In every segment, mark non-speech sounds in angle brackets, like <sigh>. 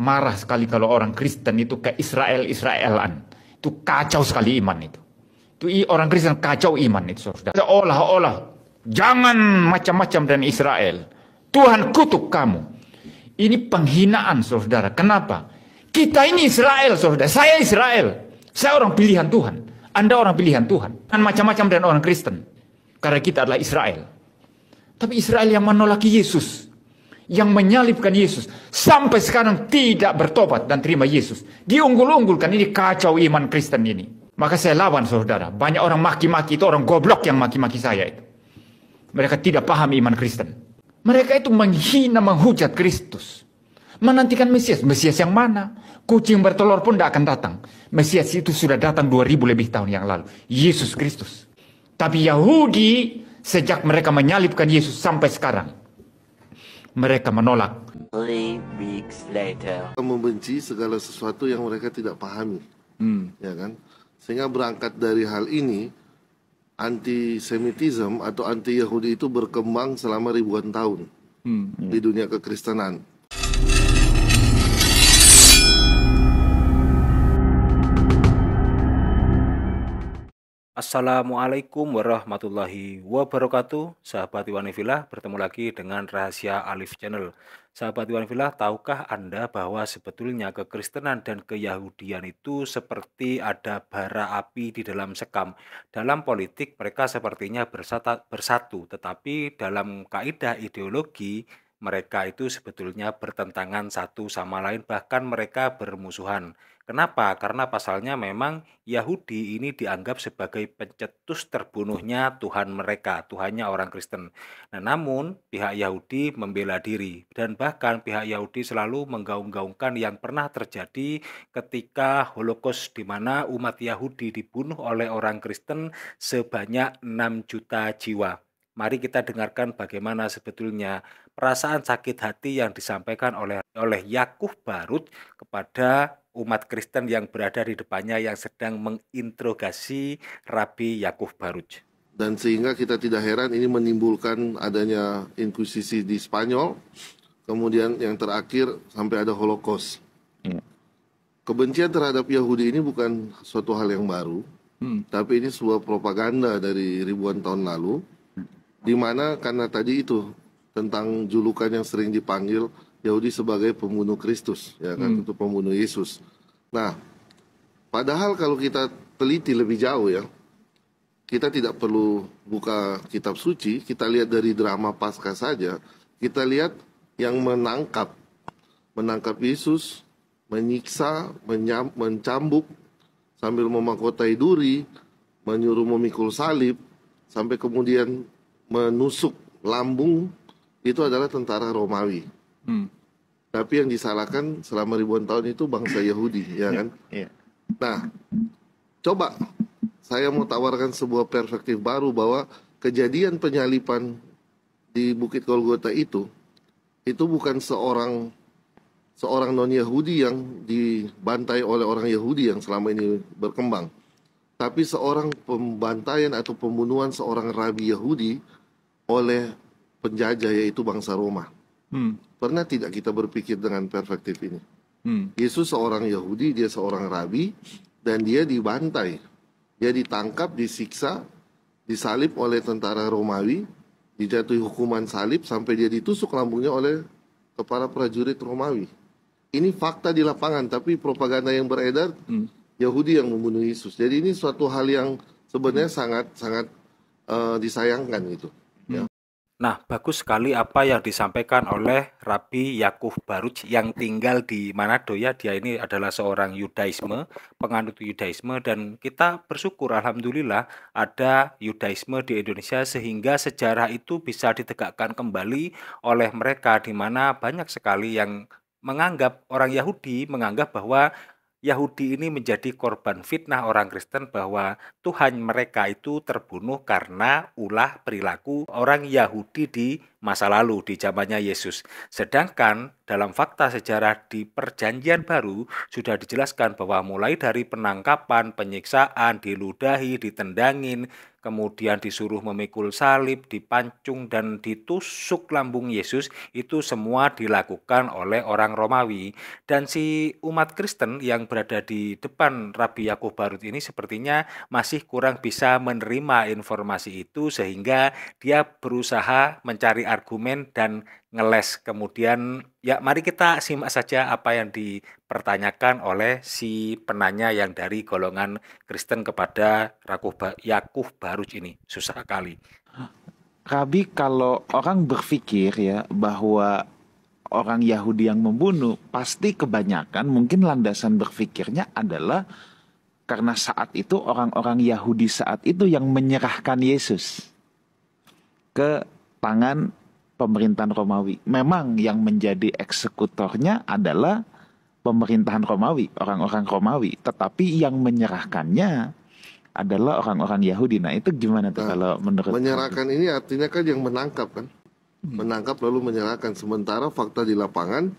marah sekali kalau orang Kristen itu ke Israel-Israelan. Itu kacau sekali iman itu. Itu orang Kristen kacau iman itu Seolah-olah jangan macam-macam dengan Israel. Tuhan kutuk kamu. Ini penghinaan saudara. Kenapa? Kita ini Israel saudara. Saya Israel. Saya orang pilihan Tuhan. Anda orang pilihan Tuhan. Dan macam-macam dengan orang Kristen. Karena kita adalah Israel. Tapi Israel yang menolak Yesus yang menyalibkan Yesus sampai sekarang tidak bertobat dan terima Yesus. Diunggul-unggulkan ini kacau iman Kristen ini. Maka saya lawan saudara. Banyak orang maki-maki itu orang goblok yang maki-maki saya itu. Mereka tidak paham iman Kristen. Mereka itu menghina, menghujat Kristus. Menantikan Mesias. Mesias yang mana? Kucing bertelur pun tidak akan datang. Mesias itu sudah datang 2000 lebih tahun yang lalu. Yesus Kristus. Tapi Yahudi sejak mereka menyalibkan Yesus sampai sekarang mereka menolak. Membenci segala sesuatu yang mereka tidak pahami, hmm. ya kan? Sehingga berangkat dari hal ini, antisemitisme atau anti Yahudi itu berkembang selama ribuan tahun hmm. di dunia kekristenan. Assalamualaikum warahmatullahi wabarakatuh Sahabat Iwan Villa bertemu lagi dengan Rahasia Alif Channel Sahabat Iwan Villa tahukah Anda bahwa sebetulnya kekristenan dan keyahudian itu seperti ada bara api di dalam sekam Dalam politik mereka sepertinya bersata, bersatu tetapi dalam kaidah ideologi mereka itu sebetulnya bertentangan satu sama lain bahkan mereka bermusuhan Kenapa? Karena pasalnya memang Yahudi ini dianggap sebagai pencetus terbunuhnya Tuhan mereka, Tuhannya orang Kristen. Nah, namun pihak Yahudi membela diri dan bahkan pihak Yahudi selalu menggaung-gaungkan yang pernah terjadi ketika Holocaust di mana umat Yahudi dibunuh oleh orang Kristen sebanyak 6 juta jiwa. Mari kita dengarkan bagaimana sebetulnya perasaan sakit hati yang disampaikan oleh oleh Yakub Barut kepada umat Kristen yang berada di depannya yang sedang menginterogasi Rabi Yakub Baruj. Dan sehingga kita tidak heran ini menimbulkan adanya inkuisisi di Spanyol, kemudian yang terakhir sampai ada Holocaust. Iya. Kebencian terhadap Yahudi ini bukan suatu hal yang baru, hmm. tapi ini sebuah propaganda dari ribuan tahun lalu, di mana karena tadi itu tentang julukan yang sering dipanggil Yahudi sebagai pembunuh Kristus, ya kan hmm. untuk pembunuh Yesus. Nah, padahal kalau kita teliti lebih jauh ya, kita tidak perlu buka kitab suci, kita lihat dari drama pasca saja, kita lihat yang menangkap menangkap Yesus, menyiksa, menyam, mencambuk sambil memakotai duri, menyuruh memikul salib sampai kemudian menusuk lambung itu adalah tentara Romawi. Hmm. Tapi yang disalahkan selama ribuan tahun itu bangsa Yahudi, ya kan? Yeah. Nah, coba saya mau tawarkan sebuah perspektif baru bahwa kejadian penyalipan di Bukit Golgota itu itu bukan seorang seorang non Yahudi yang dibantai oleh orang Yahudi yang selama ini berkembang, tapi seorang pembantaian atau pembunuhan seorang rabi Yahudi oleh penjajah yaitu bangsa Roma. Hmm. Pernah tidak kita berpikir dengan perspektif ini? Hmm. Yesus seorang Yahudi, dia seorang rabi, dan dia dibantai. Dia ditangkap, disiksa, disalib oleh tentara Romawi, dijatuhi hukuman salib sampai dia ditusuk lambungnya oleh kepala prajurit Romawi. Ini fakta di lapangan, tapi propaganda yang beredar hmm. Yahudi yang membunuh Yesus. Jadi ini suatu hal yang sebenarnya sangat sangat uh, disayangkan gitu. Nah, bagus sekali apa yang disampaikan oleh Rabi Yakub Baruj yang tinggal di Manado ya. Dia ini adalah seorang Yudaisme, penganut Yudaisme dan kita bersyukur alhamdulillah ada Yudaisme di Indonesia sehingga sejarah itu bisa ditegakkan kembali oleh mereka di mana banyak sekali yang menganggap orang Yahudi menganggap bahwa Yahudi ini menjadi korban fitnah orang Kristen bahwa Tuhan mereka itu terbunuh karena ulah perilaku orang Yahudi di masa lalu, di zamannya Yesus. Sedangkan dalam fakta sejarah di Perjanjian Baru sudah dijelaskan bahwa mulai dari penangkapan, penyiksaan, diludahi, ditendangin, kemudian disuruh memikul salib, dipancung dan ditusuk lambung Yesus, itu semua dilakukan oleh orang Romawi. Dan si umat Kristen yang berada di depan Rabi Yakub Barut ini sepertinya masih kurang bisa menerima informasi itu sehingga dia berusaha mencari argumen dan ngeles. Kemudian ya mari kita simak saja apa yang dipertanyakan oleh si penanya yang dari golongan Kristen kepada Rakuh ba Yakuh Baruj ini. Susah kali. Rabi kalau orang berpikir ya bahwa orang Yahudi yang membunuh pasti kebanyakan mungkin landasan berpikirnya adalah karena saat itu orang-orang Yahudi saat itu yang menyerahkan Yesus ke tangan pemerintahan Romawi. Memang yang menjadi eksekutornya adalah pemerintahan Romawi, orang-orang Romawi, tetapi yang menyerahkannya adalah orang-orang Yahudi. Nah, itu gimana tuh nah, kalau menurut Menyerahkan itu? ini artinya kan yang menangkap kan? Hmm. Menangkap lalu menyerahkan. Sementara fakta di lapangan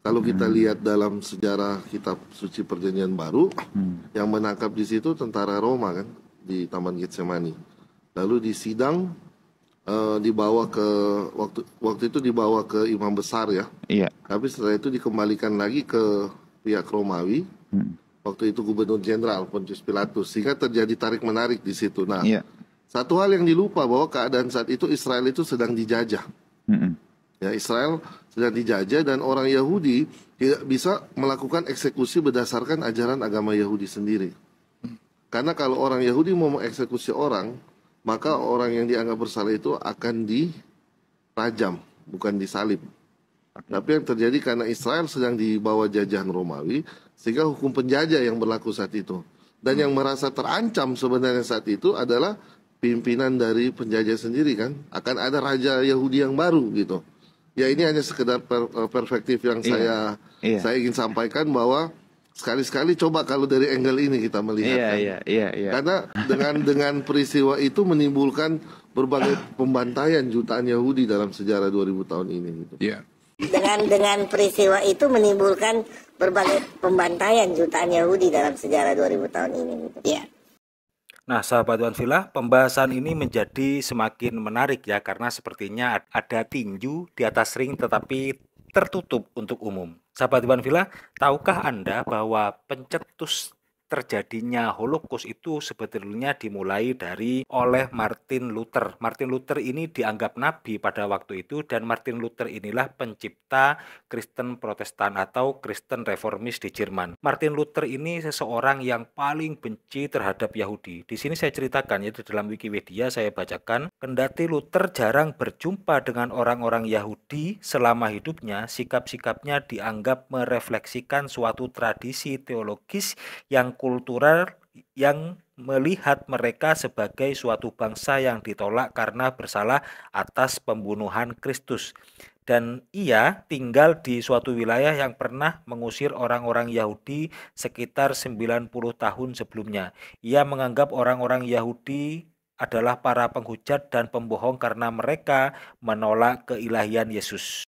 kalau kita hmm. lihat dalam sejarah kitab suci perjanjian baru, hmm. yang menangkap di situ tentara Roma kan di Taman Getsemani. Lalu di sidang Eh, dibawa ke waktu waktu itu dibawa ke imam besar ya. Iya. Tapi setelah itu dikembalikan lagi ke pihak Romawi. Hmm. Waktu itu gubernur jenderal Pontius Pilatus sehingga terjadi tarik menarik di situ. Nah, iya. satu hal yang dilupa bahwa keadaan saat itu Israel itu sedang dijajah. Hmm. Ya, Israel sedang dijajah dan orang Yahudi tidak bisa melakukan eksekusi berdasarkan ajaran agama Yahudi sendiri. Karena kalau orang Yahudi mau mengeksekusi orang, maka orang yang dianggap bersalah itu akan dirajam, bukan disalib. Tapi yang terjadi karena Israel sedang di bawah jajahan Romawi, sehingga hukum penjajah yang berlaku saat itu. Dan hmm. yang merasa terancam sebenarnya saat itu adalah pimpinan dari penjajah sendiri kan. Akan ada raja Yahudi yang baru gitu. Ya ini hanya sekedar per eh, perspektif yang yeah. saya yeah. saya ingin sampaikan bahwa sekali-sekali coba kalau dari angle ini kita melihat yeah, kan. yeah, yeah, yeah. karena <laughs> gitu. iya. dengan dengan peristiwa itu menimbulkan berbagai pembantaian jutaan Yahudi dalam sejarah 2000 tahun ini gitu. Yeah. Dengan dengan peristiwa itu menimbulkan berbagai pembantaian jutaan Yahudi dalam sejarah 2000 tahun ini gitu. Yeah. Nah, sahabat Tuan Villa, pembahasan ini menjadi semakin menarik ya karena sepertinya ada tinju di atas ring tetapi tertutup untuk umum. Sahabat Iban Villa, tahukah Anda bahwa pencetus terjadinya Holocaust itu sebetulnya dimulai dari oleh Martin Luther. Martin Luther ini dianggap nabi pada waktu itu dan Martin Luther inilah pencipta Kristen Protestan atau Kristen Reformis di Jerman. Martin Luther ini seseorang yang paling benci terhadap Yahudi. Di sini saya ceritakan yaitu dalam Wikipedia saya bacakan, kendati Luther jarang berjumpa dengan orang-orang Yahudi selama hidupnya, sikap-sikapnya dianggap merefleksikan suatu tradisi teologis yang kultural yang melihat mereka sebagai suatu bangsa yang ditolak karena bersalah atas pembunuhan Kristus. Dan ia tinggal di suatu wilayah yang pernah mengusir orang-orang Yahudi sekitar 90 tahun sebelumnya. Ia menganggap orang-orang Yahudi adalah para penghujat dan pembohong karena mereka menolak keilahian Yesus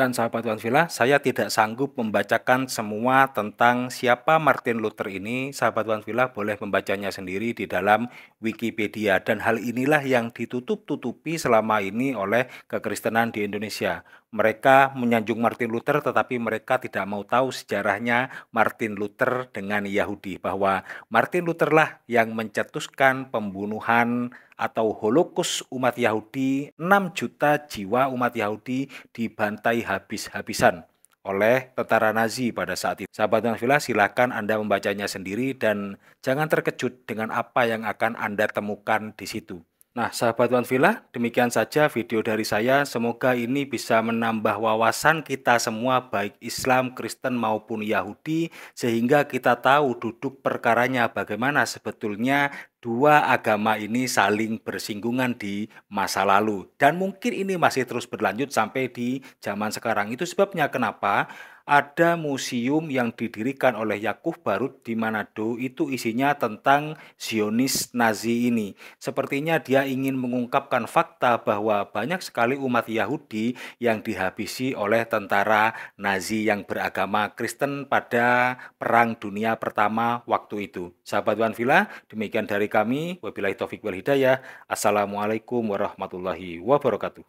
dan sahabat One Villa, saya tidak sanggup membacakan semua tentang siapa Martin Luther ini. Sahabat One Villa boleh membacanya sendiri di dalam Wikipedia dan hal inilah yang ditutup-tutupi selama ini oleh kekristenan di Indonesia. Mereka menyanjung Martin Luther tetapi mereka tidak mau tahu sejarahnya Martin Luther dengan Yahudi bahwa Martin Luther lah yang mencetuskan pembunuhan atau holokus umat Yahudi, 6 juta jiwa umat Yahudi dibantai habis-habisan oleh tentara Nazi pada saat itu. Sahabat Nafila, silakan Anda membacanya sendiri dan jangan terkejut dengan apa yang akan Anda temukan di situ. Nah, sahabat One Villa, demikian saja video dari saya. Semoga ini bisa menambah wawasan kita semua baik Islam, Kristen maupun Yahudi sehingga kita tahu duduk perkaranya bagaimana sebetulnya dua agama ini saling bersinggungan di masa lalu dan mungkin ini masih terus berlanjut sampai di zaman sekarang. Itu sebabnya kenapa ada museum yang didirikan oleh Yakub Barut di Manado itu isinya tentang Zionis Nazi ini. Sepertinya dia ingin mengungkapkan fakta bahwa banyak sekali umat Yahudi yang dihabisi oleh tentara Nazi yang beragama Kristen pada Perang Dunia Pertama waktu itu. Sahabat Wan Villa, demikian dari kami. Wabillahi taufik wal hidayah. Assalamualaikum warahmatullahi wabarakatuh.